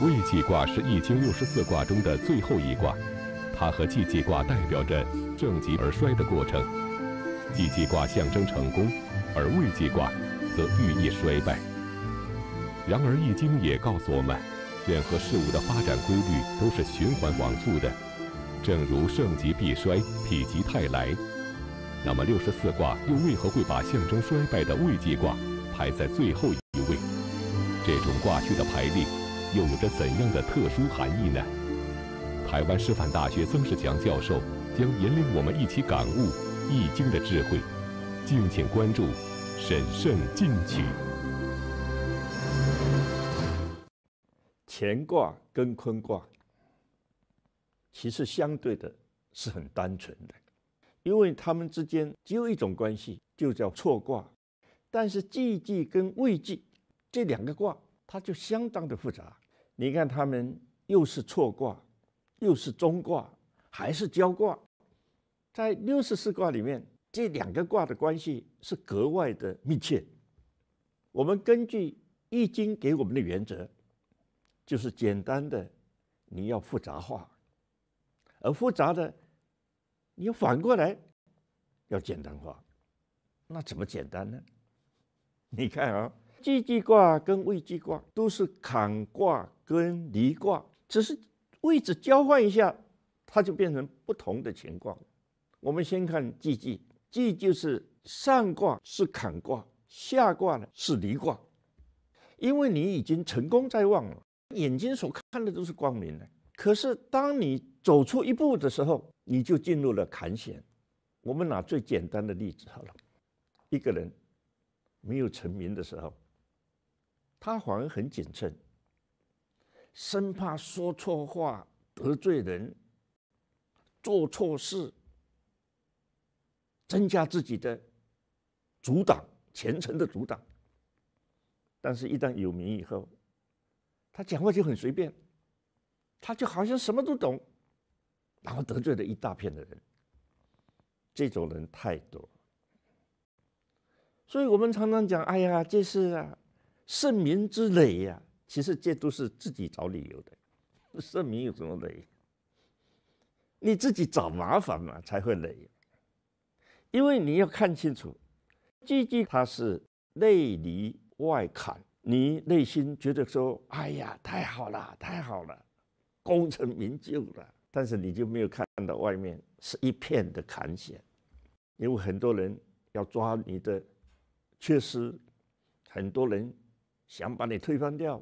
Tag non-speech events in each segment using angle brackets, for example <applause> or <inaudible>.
未济卦是《易经》六十四卦中的最后一卦，它和既济卦代表着正极而衰的过程。既济卦象征成功，而未济卦则寓意衰败。然而，《易经》也告诉我们，任何事物的发展规律都是循环往复的。正如盛极必衰，否极泰来，那么六十四卦又为何会把象征衰败的未济卦排在最后一位？这种卦序的排列。又有着怎样的特殊含义呢？台湾师范大学曾仕强教授将引领我们一起感悟《易经》的智慧，敬请关注《神圣进取》。乾卦跟坤卦其实相对的是很单纯的，因为它们之间只有一种关系，就叫错卦。但是既既跟未既这两个卦，它就相当的复杂。你看，他们又是错卦，又是中卦，还是交卦。在六十四卦里面，这两个卦的关系是格外的密切。我们根据《易经》给我们的原则，就是简单的你要复杂化，而复杂的你要反过来要简单化。那怎么简单呢？你看啊。既济卦跟未济卦都是坎卦跟离卦，只是位置交换一下，它就变成不同的情况。我们先看既济，既就是上卦是坎卦，下卦呢是离卦。因为你已经成功在望了，眼睛所看的都是光明的。可是当你走出一步的时候，你就进入了坎险。我们拿最简单的例子好了，一个人没有成名的时候。他反而很谨慎，生怕说错话得罪人，做错事增加自己的阻挡，前程的阻挡。但是，一旦有名以后，他讲话就很随便，他就好像什么都懂，然后得罪了一大片的人。这种人太多，所以我们常常讲：“哎呀，这是啊。”圣名之累呀，其实这都是自己找理由的。圣名有什么累？你自己找麻烦嘛，才会累。因为你要看清楚，积极它是内里外坎，你内心觉得说：“哎呀，太好了，太好了，功成名就了。”但是你就没有看到外面是一片的坎险，因为很多人要抓你的缺失，很多人。想把你推翻掉，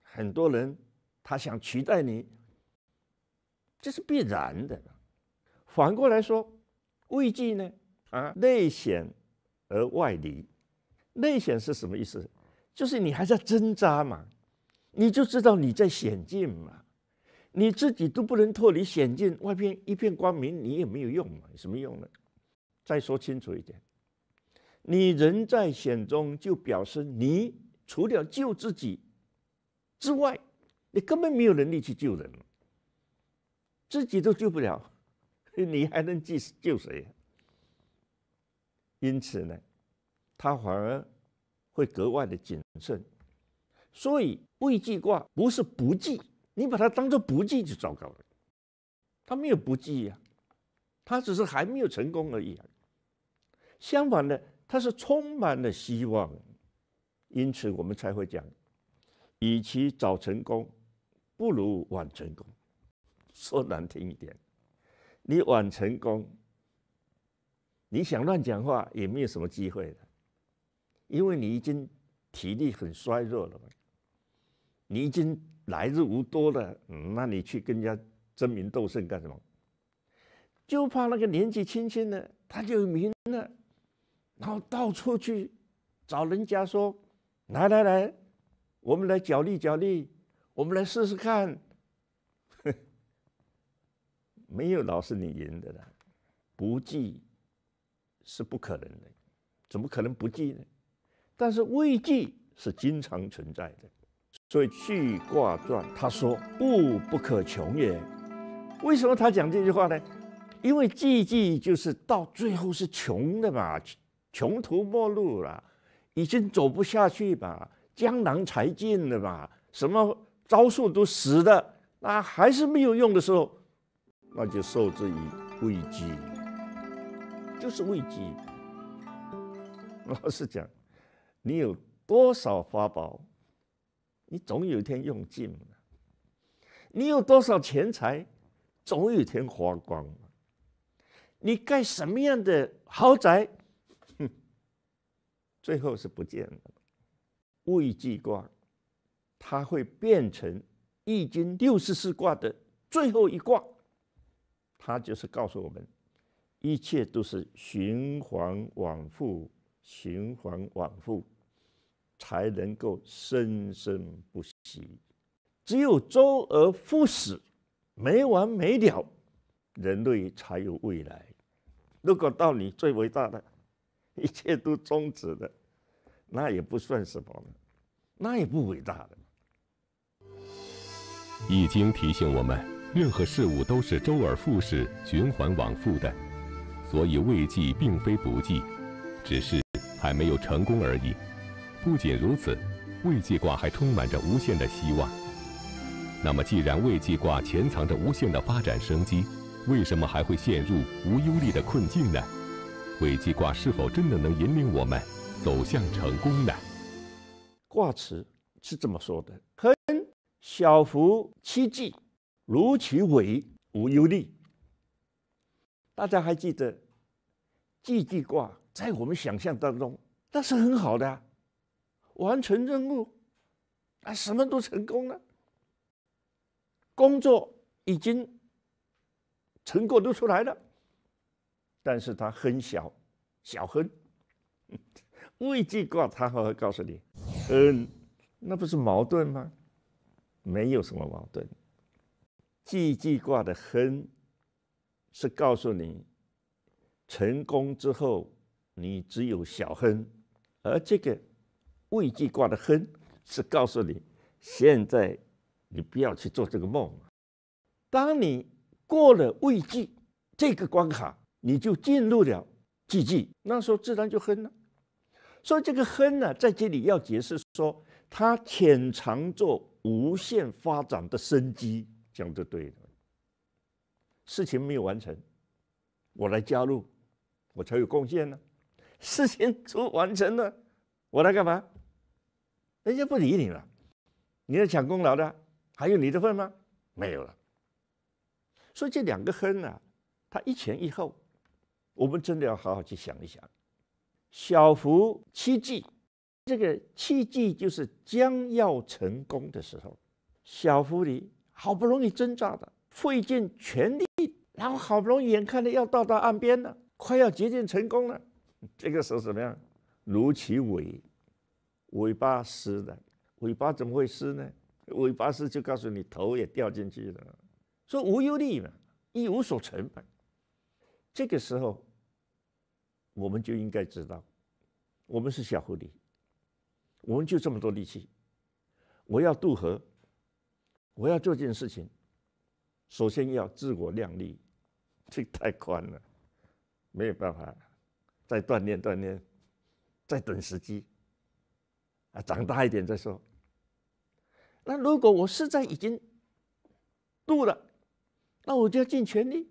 很多人他想取代你，这是必然的。反过来说，畏惧呢？啊，内险而外离。内险是什么意思？就是你还在挣扎嘛，你就知道你在险境嘛，你自己都不能脱离险境，外边一片光明，你也没有用嘛，有什么用呢？再说清楚一点，你人在险中，就表示你。除了救自己之外，你根本没有能力去救人，自己都救不了，<laughs> 你还能救救谁？因此呢，他反而会格外的谨慎。所以未记卦不是不记，你把它当做不记就糟糕了。他没有不记呀，他只是还没有成功而已。啊。相反的，他是充满了希望。因此，我们才会讲，与其早成功，不如晚成功。说难听一点，你晚成功，你想乱讲话也没有什么机会的，因为你已经体力很衰弱了嘛，你已经来日无多了，那你去跟人家争名斗胜干什么？就怕那个年纪轻轻的他就明了，然后到处去找人家说。来来来，我们来角力角力，我们来试试看。<laughs> 没有老师你赢的啦，不计是不可能的，怎么可能不计呢？但是未计是经常存在的，所以《去卦传》他说：“物不可穷也。”为什么他讲这句话呢？因为计计就是到最后是穷的嘛，穷途末路了。已经走不下去吧，江郎才尽了吧？什么招数都使的，那还是没有用的时候，那就受之于危机，就是危机。<laughs> 老实讲，你有多少法宝，你总有一天用尽了；你有多少钱财，总有一天花光了；你盖什么样的豪宅？最后是不见了，未济卦，它会变成易经六十四卦的最后一卦，它就是告诉我们，一切都是循环往复，循环往复，才能够生生不息，只有周而复始，没完没了，人类才有未来。如果到你最伟大的。<laughs> 一切都终止的，那也不算什么，那也不伟大的。《易经》提醒我们，任何事物都是周而复始、循环往复的，所以未济并非不济，只是还没有成功而已。不仅如此，未济卦还充满着无限的希望。那么，既然未济卦潜藏着无限的发展生机，为什么还会陷入无忧虑的困境呢？尾记卦是否真的能引领我们走向成功呢？卦辞是这么说的：“亨，小福七忌，如其尾，无忧虑。”大家还记得，祭祭卦在我们想象当中那是很好的，完成任务啊，什么都成功了，工作已经成果都出来了。但是它很小，小亨，<laughs> 未济卦它会告诉你，嗯，那不是矛盾吗？没有什么矛盾，济济卦的亨是告诉你，成功之后你只有小亨，而这个未济卦的亨是告诉你，现在你不要去做这个梦当你过了未济这个关卡。你就进入了寂寂，那时候自然就哼了。所以这个哼呢，在这里要解释说，它潜藏着无限发展的生机，讲的对了。事情没有完成，我来加入，我才有贡献呢。事情都完成了，我来干嘛？人家不理你了，你在抢功劳的，还有你的份吗？没有了。所以这两个哼呢，它一前一后。我们真的要好好去想一想，小福七迹，这个七迹就是将要成功的时候，小福你好不容易挣扎的，费尽全力，然后好不容易眼看着要到达岸边了，快要接近成功了，这个时候怎么样？如其尾，尾巴湿了，尾巴怎么会湿呢？尾巴湿就告诉你头也掉进去了，说无忧虑嘛，一无所成嘛，这个时候。我们就应该知道，我们是小狐狸，我们就这么多力气，我要渡河，我要做件事情，首先要自我量力，这太宽了，没有办法，再锻炼锻炼，再等时机，啊，长大一点再说。那如果我实在已经渡了，那我就要尽全力，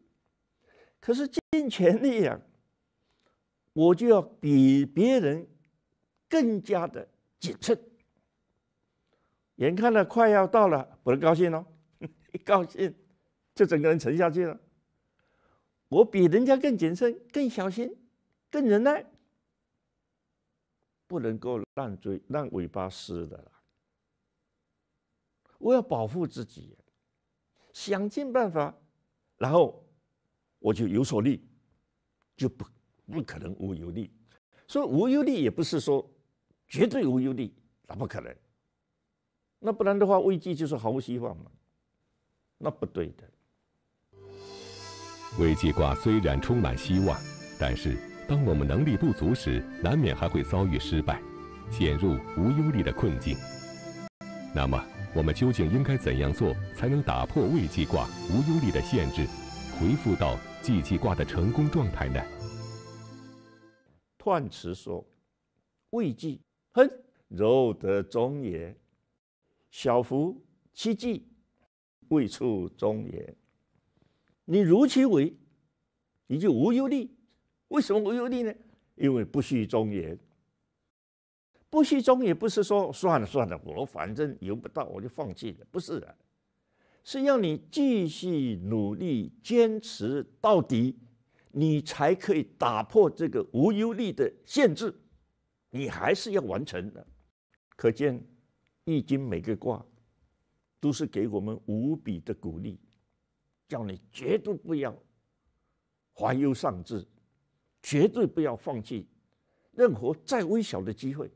可是尽全力呀。我就要比别人更加的谨慎。眼看着快要到了，不能高兴哦，<laughs> 一高兴就整个人沉下去了。我比人家更谨慎、更小心、更忍耐，不能够让嘴、让尾巴湿的了。我要保护自己，想尽办法，然后我就有所利，就不。不可能无忧虑，说无忧虑也不是说绝对无忧虑，那不可能。那不然的话，危机就是毫无希望嘛，那不对的。危机卦虽然充满希望，但是当我们能力不足时，难免还会遭遇失败，陷入无忧虑的困境。那么，我们究竟应该怎样做才能打破未机卦无忧虑的限制，恢复到既济卦的成功状态呢？换词说，未济，哼，柔得中也；小狐，七济，未处中也。你如其为，你就无忧虑。为什么无忧虑呢？因为不续中也。不续中也不是说算了算了，我反正游不到，我就放弃了。不是的，是要你继续努力，坚持到底。你才可以打破这个无忧虑的限制，你还是要完成的。可见《易经》每个卦都是给我们无比的鼓励，叫你绝对不要怀忧丧志，绝对不要放弃任何再微小的机会。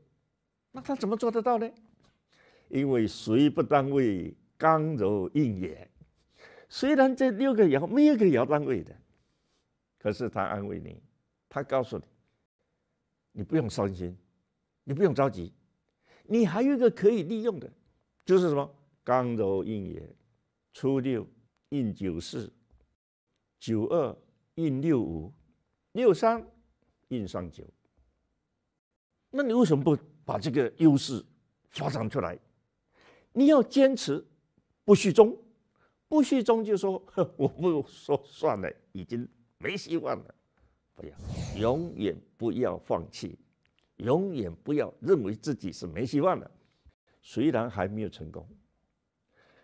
那他怎么做得到呢？因为谁不当位，刚柔应也。虽然这六个爻没有一个爻当位的。可是他安慰你，他告诉你，你不用伤心，你不用着急，你还有一个可以利用的，就是什么刚柔应也，初六应九四，九二应六五，六三应上九。那你为什么不把这个优势发展出来？你要坚持，不续终，不续终就说 <laughs> 我不说算了，已经。没希望了，不要，永远不要放弃，永远不要认为自己是没希望了。虽然还没有成功，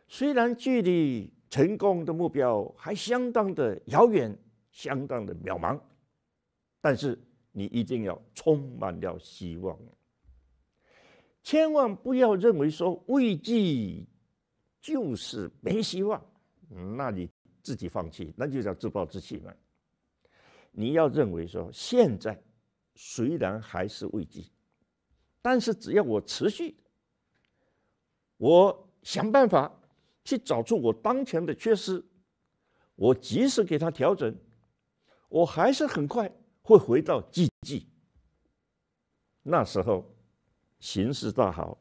虽然距离成功的目标还相当的遥远，相当的渺茫，但是你一定要充满了希望。千万不要认为说畏惧就是没希望，那你自己放弃，那就叫自暴自弃了。你要认为说，现在虽然还是危机，但是只要我持续，我想办法去找出我当前的缺失，我及时给他调整，我还是很快会回到积极。那时候形势大好，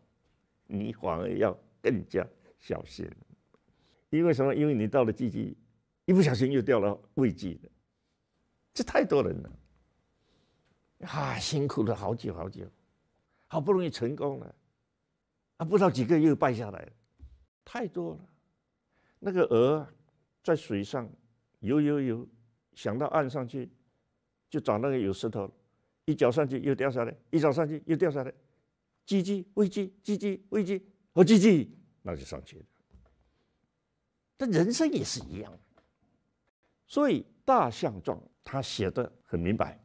你反而要更加小心，因为什么？因为你到了季季，一不小心又掉了危机了。这太多人了，啊，辛苦了好久好久，好不容易成功了，啊，不到几个月又败下来了，太多了。那个鹅在水上游游游，想到岸上去，就找那个有石头一脚上去又掉下来，一脚上去又掉下来，叽叽危机，叽叽危机，好叽叽，那就上去了。但人生也是一样，所以大象壮。他写的很明白，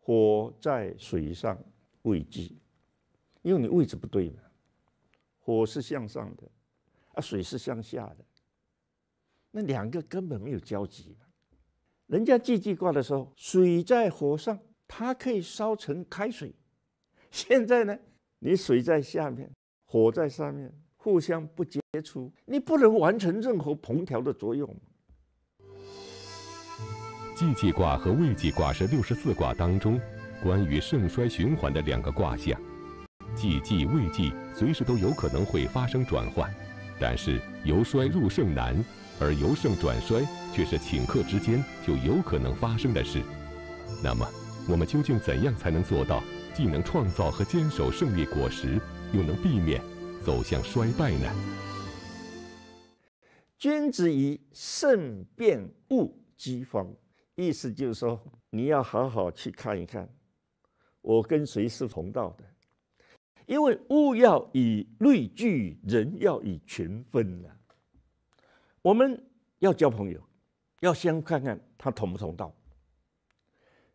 火在水上未济，因为你位置不对嘛，火是向上的，啊水是向下的，那两个根本没有交集。人家记记卦的时候，水在火上，它可以烧成开水，现在呢，你水在下面，火在上面，互相不接触，你不能完成任何烹调的作用。既济卦和未济卦是六十四卦当中关于盛衰循环的两个卦象，既济、未济随时都有可能会发生转换，但是由衰入盛难，而由盛转衰却是顷刻之间就有可能发生的事。那么，我们究竟怎样才能做到既能创造和坚守胜利果实，又能避免走向衰败呢？君子以慎变物机方。意思就是说，你要好好去看一看，我跟谁是同道的，因为物要以类聚，人要以群分呢。我们要交朋友，要先看看他同不同道，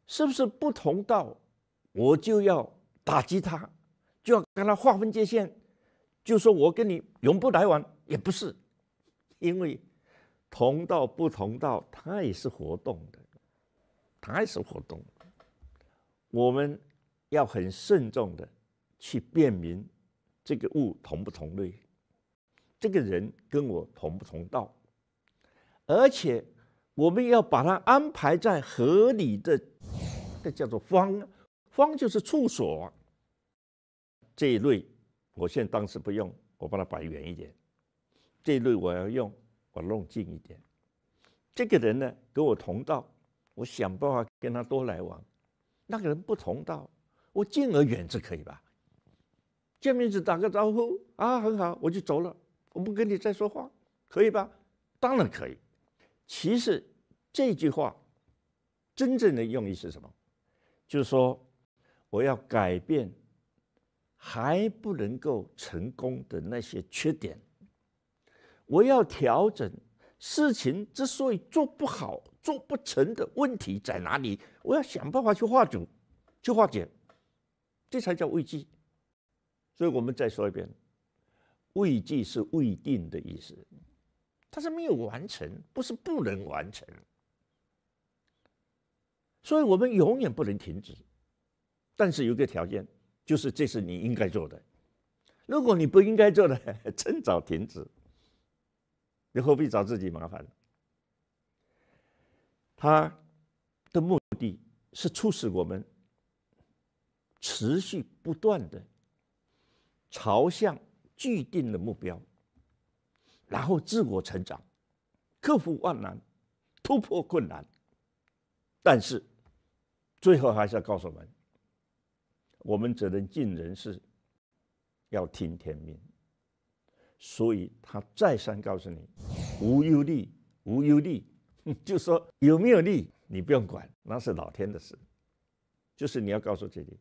是不是不同道，我就要打击他，就要跟他划分界限，就说我跟你永不来往。也不是，因为同道不同道，他也是活动的。他还是活动，我们要很慎重的去辨明这个物同不同类，这个人跟我同不同道，而且我们要把他安排在合理的，这叫做方，方就是处所。这一类我现在当时不用，我把它摆远一点；这一类我要用，我弄近一点。这个人呢，跟我同道。我想办法跟他多来往，那个人不同道，我敬而远之可以吧？见面只打个招呼啊，很好，我就走了，我不跟你再说话，可以吧？当然可以。其实这句话真正的用意是什么？就是说我要改变还不能够成功的那些缺点，我要调整事情之所以做不好。做不成的问题在哪里？我要想办法去化解，去化解，这才叫危机。所以我们再说一遍，危机是未定的意思，它是没有完成，不是不能完成。所以我们永远不能停止，但是有个条件，就是这是你应该做的。如果你不应该做的，<laughs> 趁早停止，你何必找自己麻烦呢？他的目的是促使我们持续不断的朝向既定的目标，然后自我成长，克服万难，突破困难。但是最后还是要告诉我们：我们只能尽人事，要听天命。所以他再三告诉你：无忧虑，无忧虑。<laughs> 就说有没有利，你不用管，那是老天的事。就是你要告诉自己，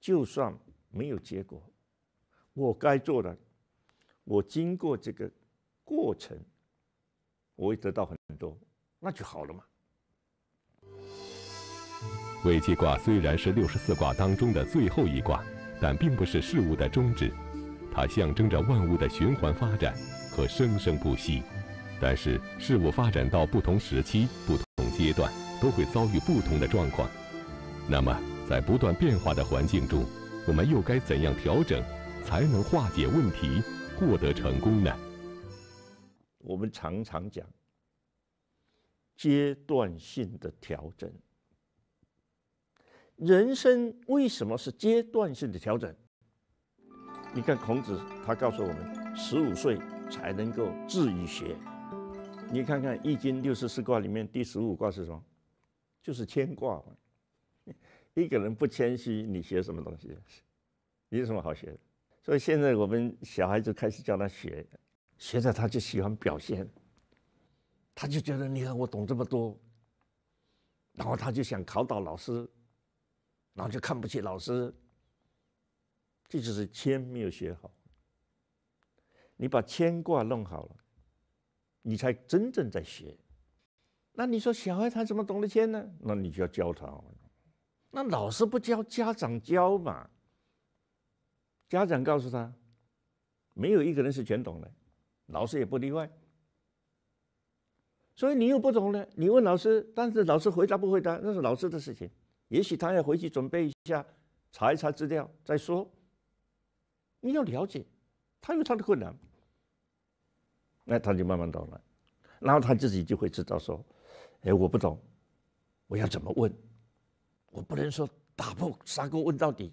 就算没有结果，我该做的，我经过这个过程，我会得到很多，那就好了嘛。未济卦虽然是六十四卦当中的最后一卦，但并不是事物的终止，它象征着万物的循环发展和生生不息。但是事物发展到不同时期、不同阶段，都会遭遇不同的状况。那么，在不断变化的环境中，我们又该怎样调整，才能化解问题，获得成功呢？我们常常讲，阶段性的调整。人生为什么是阶段性的调整？你看孔子，他告诉我们，十五岁才能够治于学。你看看《易经》六十四卦里面第十五卦是什么？就是谦卦嘛。<laughs> 一个人不谦虚，你学什么东西？你有什么好学的？所以现在我们小孩子开始教他学，学着他就喜欢表现，他就觉得你看我懂这么多，然后他就想考倒老师，然后就看不起老师。这就是谦没有学好。你把谦卦弄好了。你才真正在学，那你说小孩他怎么懂得签呢？那你就要教他。那老师不教，家长教嘛。家长告诉他，没有一个人是全懂的，老师也不例外。所以你又不懂了，你问老师，但是老师回答不回答那是老师的事情，也许他要回去准备一下，查一查资料再说。你要了解，他有他的困难。那他就慢慢懂了，然后他自己就会知道说：“哎，我不懂，我要怎么问？我不能说打破砂锅问到底，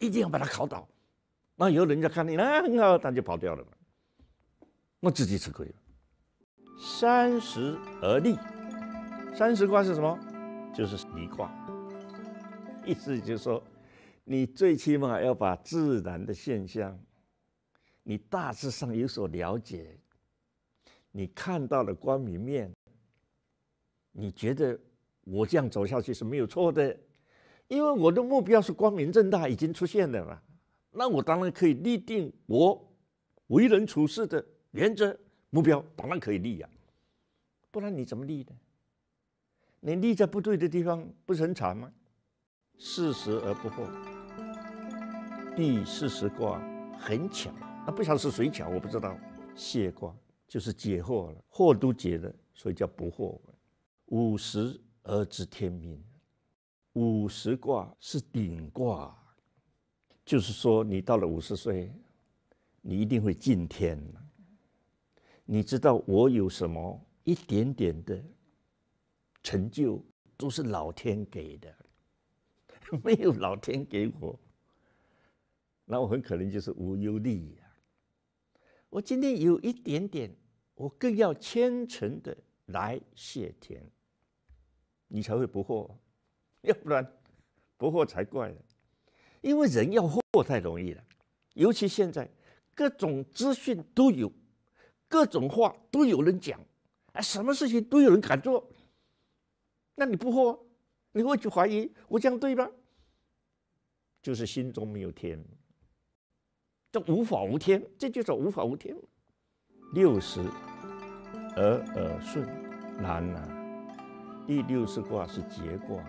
一定要把他考倒。那以后人家看你那，他就跑掉了嘛，那自己吃亏了。”三十而立，三十卦是什么？就是离卦，意思就是说，你最起码要把自然的现象，你大致上有所了解。你看到了光明面，你觉得我这样走下去是没有错的，因为我的目标是光明正大，已经出现了嘛，那我当然可以立定我为人处事的原则目标，当然可以立呀，不然你怎么立的？你立在不对的地方，不是很惨吗？四十而不惑，第四十卦很巧，那不巧是谁巧？我不知道，谢卦。就是解惑了，惑都解了，所以叫不惑。五十而知天命，五十卦是顶卦，就是说你到了五十岁，你一定会进天。你知道我有什么一点点的成就，都是老天给的，<laughs> 没有老天给我，那我很可能就是无忧虑呀。我今天有一点点，我更要虔诚的来谢天，你才会不惑，<laughs> 要不然不惑才怪呢。因为人要惑太容易了，尤其现在各种资讯都有，各种话都有人讲，啊，什么事情都有人敢做，那你不惑，你会去怀疑我这样对吗？就是心中没有天。这无法无天，这就是无法无天。六十而耳顺难呐，第六十卦是节卦，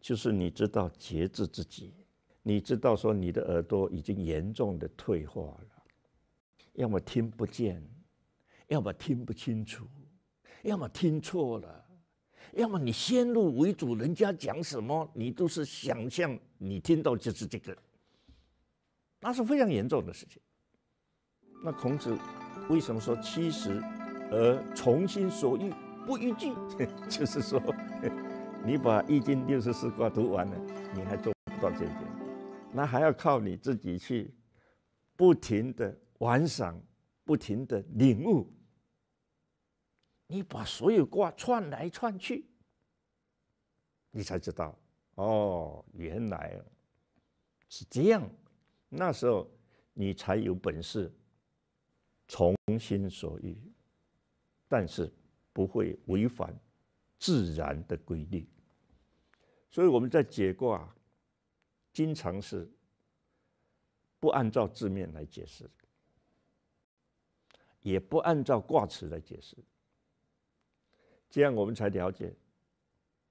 就是你知道节制自己，你知道说你的耳朵已经严重的退化了，要么听不见，要么听不清楚，要么听错了，要么你先入为主，人家讲什么你都是想象你听到就是这个。那是非常严重的事情。那孔子为什么说七十而从心所欲不逾矩？<laughs> 就是说，你把《易经》六十四卦读完了，你还做不到这一点，那还要靠你自己去不停的玩赏，不停的领悟。你把所有卦串来串去，你才知道，哦，原来是这样。那时候，你才有本事从心所欲，但是不会违反自然的规律。所以我们在解卦，经常是不按照字面来解释，也不按照卦辞来解释。这样我们才了解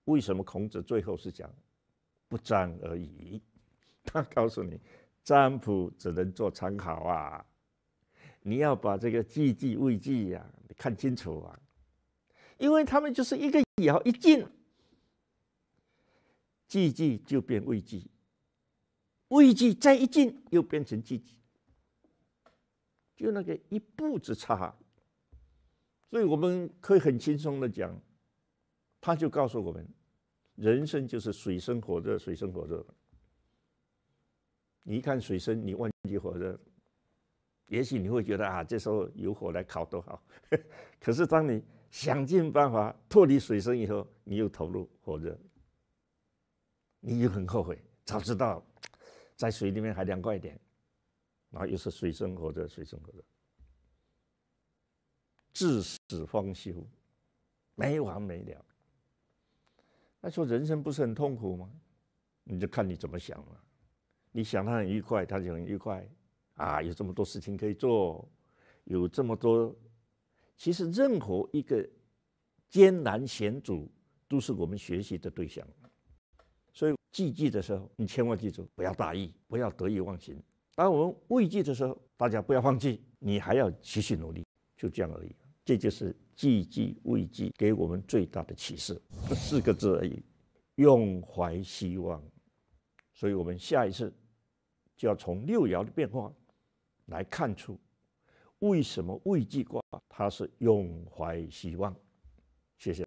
为什么孔子最后是讲“不战而已”。他告诉你。占卜只能做参考啊！你要把这个“吉”字“未”字呀，你看清楚啊！因为他们就是一个爻一进，“吉”字就变“未”字，“未”字再一进又变成“吉”字，就那个一步之差。所以我们可以很轻松的讲，他就告诉我们：人生就是水深火热，水深火热。你一看水深，你忘记火热，也许你会觉得啊，这时候有火来烤多好。<laughs> 可是当你想尽办法脱离水深以后，你又投入火热，你又很后悔。早知道在水里面还凉快一点，然后又是水深火热，水深火热，至死方休，没完没了。那说人生不是很痛苦吗？你就看你怎么想了。你想他很愉快，他就很愉快，啊，有这么多事情可以做，有这么多，其实任何一个艰难险阻都是我们学习的对象。所以记记的时候，你千万记住，不要大意，不要得意忘形。当我们畏惧的时候，大家不要放弃，你还要继续努力，就这样而已。这就是记记畏惧给我们最大的启示，四个字而已，永怀希望。所以我们下一次。就要从六爻的变化来看出，为什么未济卦它是永怀希望？谢谢。